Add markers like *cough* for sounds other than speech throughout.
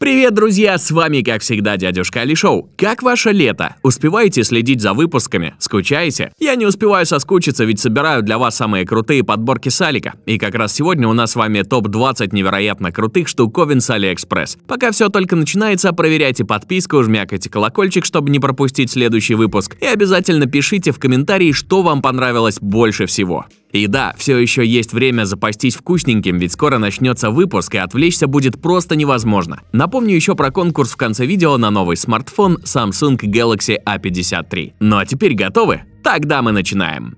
Привет, друзья! С вами, как всегда, дядюшка Али Шоу. Как ваше лето? Успеваете следить за выпусками? Скучаете? Я не успеваю соскучиться, ведь собираю для вас самые крутые подборки Салика. И как раз сегодня у нас с вами топ-20 невероятно крутых штуковин с Алиэкспресс. Пока все только начинается, проверяйте подписку, жмякайте колокольчик, чтобы не пропустить следующий выпуск. И обязательно пишите в комментарии, что вам понравилось больше всего. И да, все еще есть время запастись вкусненьким, ведь скоро начнется выпуск, и отвлечься будет просто невозможно. Напомню еще про конкурс в конце видео на новый смартфон Samsung Galaxy A53. Ну а теперь готовы? Тогда мы начинаем!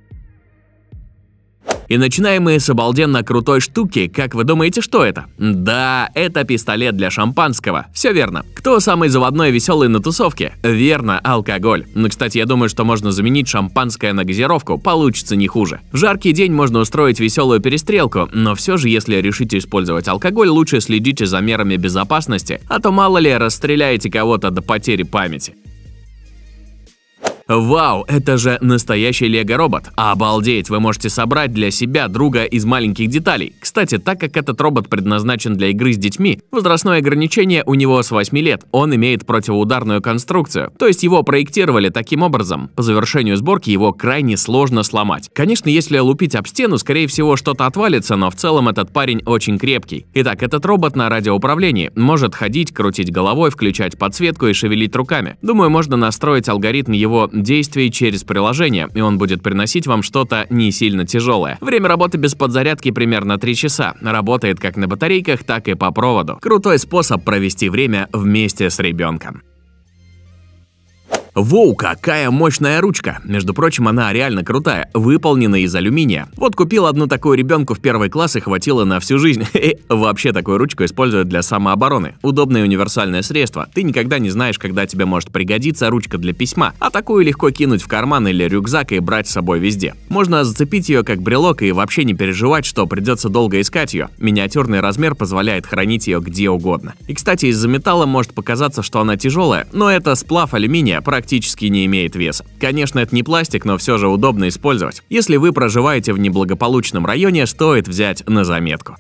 И начинаем мы с обалденно крутой штуки. Как вы думаете, что это? Да, это пистолет для шампанского. Все верно. Кто самый заводной и веселый на тусовке? Верно, алкоголь. Ну, кстати, я думаю, что можно заменить шампанское на газировку, получится не хуже. В жаркий день можно устроить веселую перестрелку, но все же, если решите использовать алкоголь, лучше следите за мерами безопасности, а то мало ли расстреляете кого-то до потери памяти. Вау, это же настоящий лего-робот. Обалдеть, вы можете собрать для себя друга из маленьких деталей. Кстати, так как этот робот предназначен для игры с детьми, возрастное ограничение у него с 8 лет. Он имеет противоударную конструкцию, то есть его проектировали таким образом. По завершению сборки его крайне сложно сломать. Конечно, если лупить об стену, скорее всего что-то отвалится, но в целом этот парень очень крепкий. Итак, этот робот на радиоуправлении может ходить, крутить головой, включать подсветку и шевелить руками. Думаю, можно настроить алгоритм его действий через приложение, и он будет приносить вам что-то не сильно тяжелое. Время работы без подзарядки примерно 3 часа. Работает как на батарейках, так и по проводу. Крутой способ провести время вместе с ребенком. Воу, какая мощная ручка! Между прочим, она реально крутая, выполнена из алюминия. Вот купил одну такую ребенку в первый класс и хватило на всю жизнь. *laughs* Вообще такую ручку используют для самообороны. Удобное универсальное средство. Ты никогда не знаешь, когда тебе может пригодиться ручка для письма, а такую легко кинуть в карман или рюкзак и брать с собой везде. Можно зацепить ее как брелок и вообще не переживать, что придется долго искать ее. Миниатюрный размер позволяет хранить ее где угодно. И, кстати, из-за металла может показаться, что она тяжелая, но это сплав алюминия, практически не имеет веса. Конечно, это не пластик, но все же удобно использовать. Если вы проживаете в неблагополучном районе, стоит взять на заметку.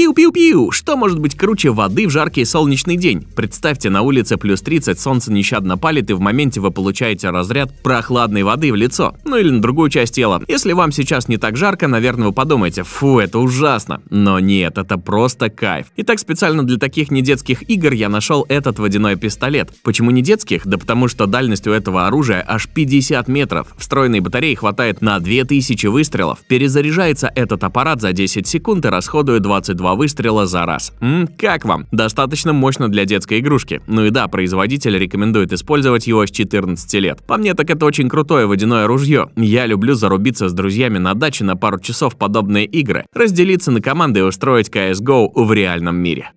Пиу-пиу-пиу! Что может быть круче воды в жаркий солнечный день? Представьте, на улице плюс 30, солнце нещадно палит, и в моменте вы получаете разряд прохладной воды в лицо. Ну или на другую часть тела. Если вам сейчас не так жарко, наверное, вы подумаете, фу, это ужасно. Но нет, это просто кайф. Итак, специально для таких недетских игр я нашел этот водяной пистолет. Почему не детских? Да потому что дальность у этого оружия аж 50 метров. Встроенной батареи хватает на 2000 выстрелов. Перезаряжается этот аппарат за 10 секунд и расходует 22 два выстрела за раз. М, как вам? Достаточно мощно для детской игрушки. Ну и да, производитель рекомендует использовать его с 14 лет. По мне так это очень крутое водяное ружье. Я люблю зарубиться с друзьями на даче на пару часов подобные игры, разделиться на команды и устроить CSGO в реальном мире.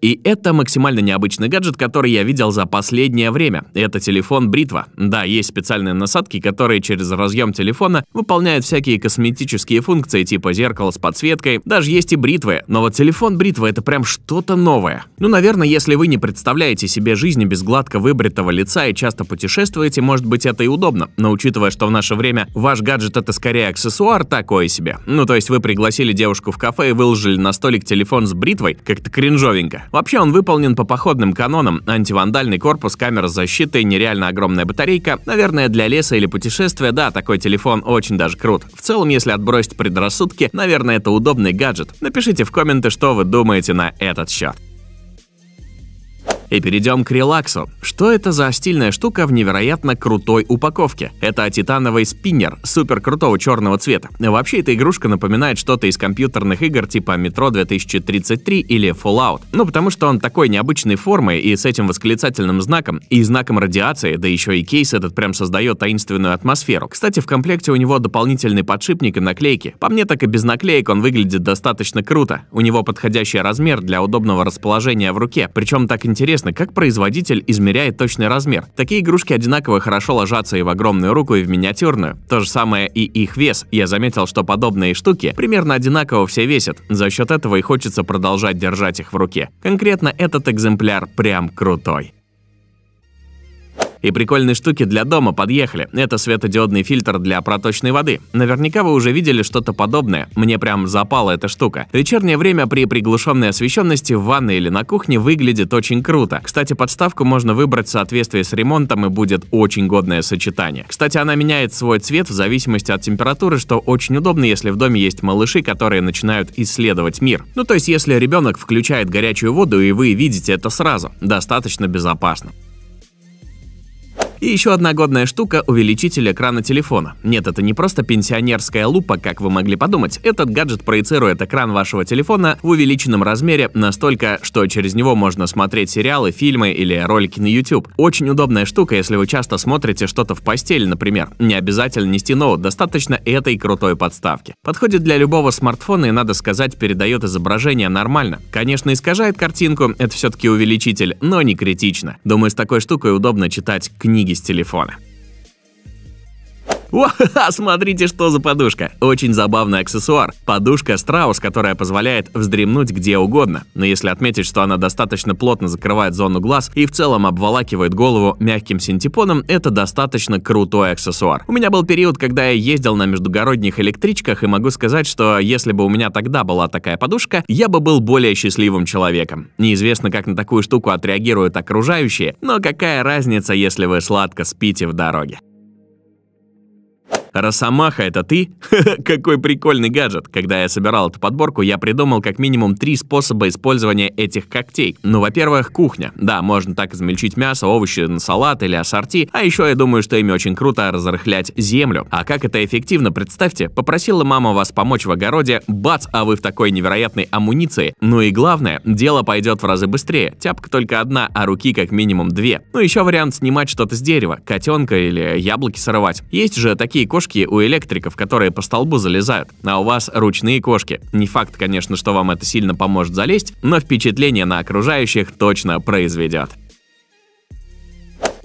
И это максимально необычный гаджет, который я видел за последнее время. Это телефон-бритва. Да, есть специальные насадки, которые через разъем телефона выполняют всякие косметические функции, типа зеркало с подсветкой, даже есть и бритвы. Но вот телефон-бритва — это прям что-то новое. Ну, наверное, если вы не представляете себе жизни без гладко выбритого лица и часто путешествуете, может быть, это и удобно. Но учитывая, что в наше время ваш гаджет — это скорее аксессуар, такое себе. Ну, то есть вы пригласили девушку в кафе и выложили на столик телефон с бритвой, как-то кринжовенько. Вообще он выполнен по походным канонам. Антивандальный корпус, камера защиты, нереально огромная батарейка. Наверное, для леса или путешествия, да, такой телефон очень даже крут. В целом, если отбросить предрассудки, наверное, это удобный гаджет. Напишите в комменты, что вы думаете на этот счет. И перейдем к релаксу. Что это за стильная штука в невероятно крутой упаковке? Это титановый спиннер супер крутого черного цвета. Вообще эта игрушка напоминает что-то из компьютерных игр типа Метро 2033 или Fallout. Ну потому что он такой необычной формы и с этим восклицательным знаком, и знаком радиации, да еще и кейс этот прям создает таинственную атмосферу. Кстати, в комплекте у него дополнительный подшипник и наклейки. По мне так и без наклеек он выглядит достаточно круто. У него подходящий размер для удобного расположения в руке. Причем так интересно интересно, как производитель измеряет точный размер. Такие игрушки одинаково хорошо ложатся и в огромную руку, и в миниатюрную. То же самое и их вес. Я заметил, что подобные штуки примерно одинаково все весят. За счет этого и хочется продолжать держать их в руке. Конкретно этот экземпляр прям крутой. И прикольные штуки для дома подъехали. Это светодиодный фильтр для проточной воды. Наверняка вы уже видели что-то подобное. Мне прям запала эта штука. Вечернее время при приглушенной освещенности в ванной или на кухне выглядит очень круто. Кстати, подставку можно выбрать в соответствии с ремонтом и будет очень годное сочетание. Кстати, она меняет свой цвет в зависимости от температуры, что очень удобно, если в доме есть малыши, которые начинают исследовать мир. Ну то есть, если ребенок включает горячую воду и вы видите это сразу, достаточно безопасно. И еще одна годная штука – увеличитель экрана телефона. Нет, это не просто пенсионерская лупа, как вы могли подумать. Этот гаджет проецирует экран вашего телефона в увеличенном размере настолько, что через него можно смотреть сериалы, фильмы или ролики на YouTube. Очень удобная штука, если вы часто смотрите что-то в постели, например. Не обязательно нести ноут, достаточно этой крутой подставки. Подходит для любого смартфона и, надо сказать, передает изображение нормально. Конечно, искажает картинку, это все-таки увеличитель, но не критично. Думаю, с такой штукой удобно читать книги книги с телефона. О, смотрите, что за подушка. Очень забавный аксессуар. Подушка страус, которая позволяет вздремнуть где угодно. Но если отметить, что она достаточно плотно закрывает зону глаз и в целом обволакивает голову мягким синтепоном, это достаточно крутой аксессуар. У меня был период, когда я ездил на междугородних электричках и могу сказать, что если бы у меня тогда была такая подушка, я бы был более счастливым человеком. Неизвестно, как на такую штуку отреагируют окружающие, но какая разница, если вы сладко спите в дороге. «Росомаха — это ты?» *laughs* Какой прикольный гаджет! Когда я собирал эту подборку, я придумал как минимум три способа использования этих когтей. Ну, во-первых, кухня. Да, можно так измельчить мясо, овощи на салат или ассорти, а еще я думаю, что ими очень круто разрыхлять землю. А как это эффективно, представьте, попросила мама вас помочь в огороде, бац, а вы в такой невероятной амуниции. Ну и главное, дело пойдет в разы быстрее. Тяпка только одна, а руки как минимум две. Ну еще вариант снимать что-то с дерева, котенка или яблоки сорвать. Есть же такие курсы, кошки у электриков, которые по столбу залезают, а у вас ручные кошки. Не факт, конечно, что вам это сильно поможет залезть, но впечатление на окружающих точно произведет.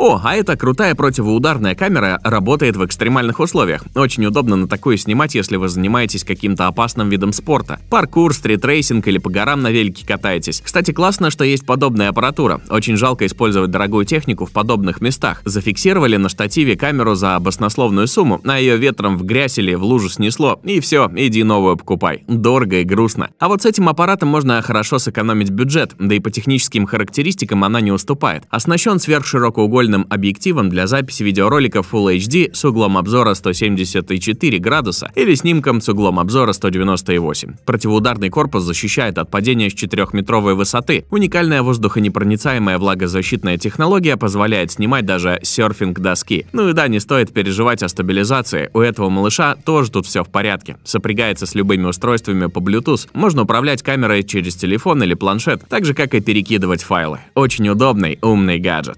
О, а эта крутая противоударная камера работает в экстремальных условиях. Очень удобно на такую снимать, если вы занимаетесь каким-то опасным видом спорта. Паркур, стритрейсинг или по горам на велике катаетесь. Кстати, классно, что есть подобная аппаратура. Очень жалко использовать дорогую технику в подобных местах. Зафиксировали на штативе камеру за баснословную сумму, а ее ветром в грязь или в лужу снесло, и все, иди новую покупай. Дорого и грустно. А вот с этим аппаратом можно хорошо сэкономить бюджет, да и по техническим характеристикам она не уступает. Оснащен сверхширокоугольным дополнительным объективом для записи видеоролика Full HD с углом обзора 174 градуса или снимком с углом обзора 198. Противоударный корпус защищает от падения с 4-метровой высоты. Уникальная воздухонепроницаемая влагозащитная технология позволяет снимать даже серфинг доски. Ну и да, не стоит переживать о стабилизации. У этого малыша тоже тут все в порядке. Сопрягается с любыми устройствами по Bluetooth. Можно управлять камерой через телефон или планшет, так же как и перекидывать файлы. Очень удобный, умный гаджет.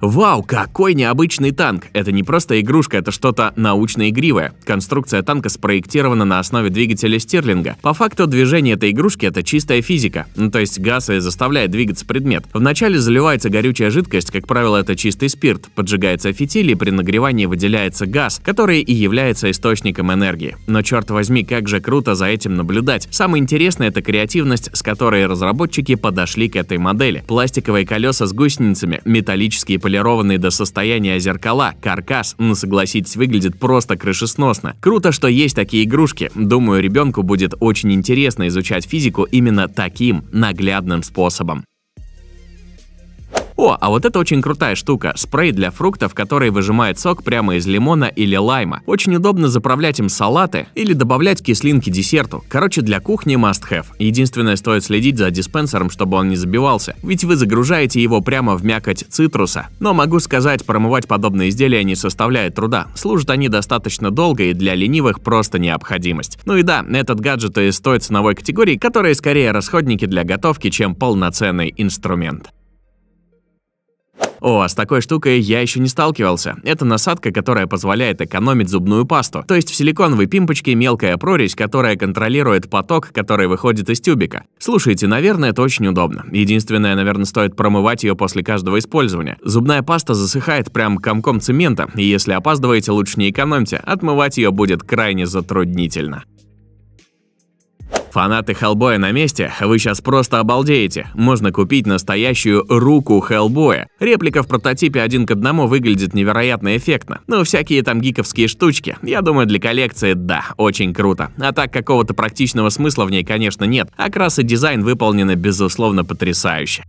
Вау, какой необычный танк! Это не просто игрушка, это что-то научно-игривое. Конструкция танка спроектирована на основе двигателя Стерлинга. По факту движение этой игрушки — это чистая физика, ну, то есть газ и заставляет двигаться предмет. Вначале заливается горючая жидкость, как правило, это чистый спирт, поджигается фитиль и при нагревании выделяется газ, который и является источником энергии. Но черт возьми, как же круто за этим наблюдать. Самое интересное — это креативность, с которой разработчики подошли к этой модели. Пластиковые колеса с гусеницами, металлические отполированные до состояния зеркала, каркас, ну согласитесь, выглядит просто крышесносно. Круто, что есть такие игрушки. Думаю, ребенку будет очень интересно изучать физику именно таким наглядным способом. О, а вот это очень крутая штука. Спрей для фруктов, который выжимает сок прямо из лимона или лайма. Очень удобно заправлять им салаты или добавлять кислинки десерту. Короче, для кухни must have. Единственное, стоит следить за диспенсером, чтобы он не забивался, ведь вы загружаете его прямо в мякоть цитруса. Но могу сказать, промывать подобные изделия не составляет труда. Служат они достаточно долго и для ленивых просто необходимость. Ну и да, этот гаджет из той ценовой категории, которые скорее расходники для готовки, чем полноценный инструмент. О, а с такой штукой я еще не сталкивался. Это насадка, которая позволяет экономить зубную пасту. То есть в силиконовой пимпочке мелкая прорезь, которая контролирует поток, который выходит из тюбика. Слушайте, наверное, это очень удобно. Единственное, наверное, стоит промывать ее после каждого использования. Зубная паста засыхает прям комком цемента, и если опаздываете, лучше не экономьте. Отмывать ее будет крайне затруднительно. Фанаты Хеллбоя на месте? Вы сейчас просто обалдеете. Можно купить настоящую руку Хеллбоя. Реплика в прототипе один к одному выглядит невероятно эффектно. Ну, всякие там гиковские штучки. Я думаю, для коллекции да, очень круто. А так какого-то практичного смысла в ней, конечно, нет. А и дизайн выполнены, безусловно, потрясающе.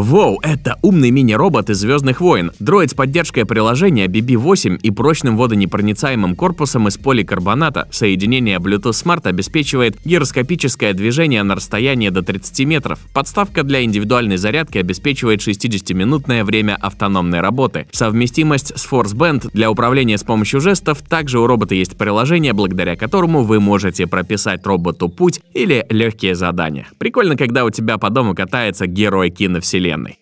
Воу, это умный мини-робот из «Звездных войн», дроид с поддержкой приложения BB8 и прочным водонепроницаемым корпусом из поликарбоната. Соединение Bluetooth Smart обеспечивает гироскопическое движение на расстояние до 30 метров. Подставка для индивидуальной зарядки обеспечивает 60-минутное время автономной работы. Совместимость с Force Band для управления с помощью жестов также у робота есть приложение, благодаря которому вы можете прописать роботу путь или легкие задания. Прикольно, когда у тебя по дому катается герой киновселенной. Вселенной.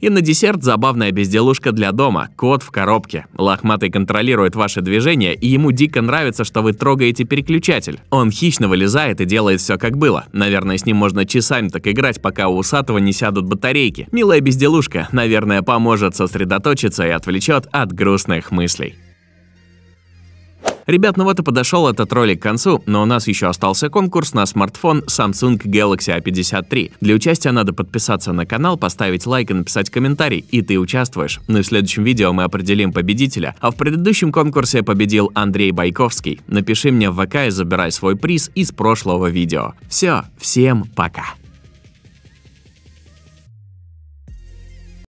И на десерт забавная безделушка для дома, кот в коробке. Лохматый контролирует ваши движения, и ему дико нравится, что вы трогаете переключатель. Он хищно вылезает и делает все как было. Наверное, с ним можно часами так играть, пока у усатого не сядут батарейки. Милая безделушка, наверное, поможет сосредоточиться и отвлечет от грустных мыслей. Ребят, ну вот и подошел этот ролик к концу, но у нас еще остался конкурс на смартфон Samsung Galaxy A53. Для участия надо подписаться на канал, поставить лайк и написать комментарий, и ты участвуешь. Ну и в следующем видео мы определим победителя, а в предыдущем конкурсе победил Андрей Байковский. Напиши мне в ВК и забирай свой приз из прошлого видео. Все, всем пока!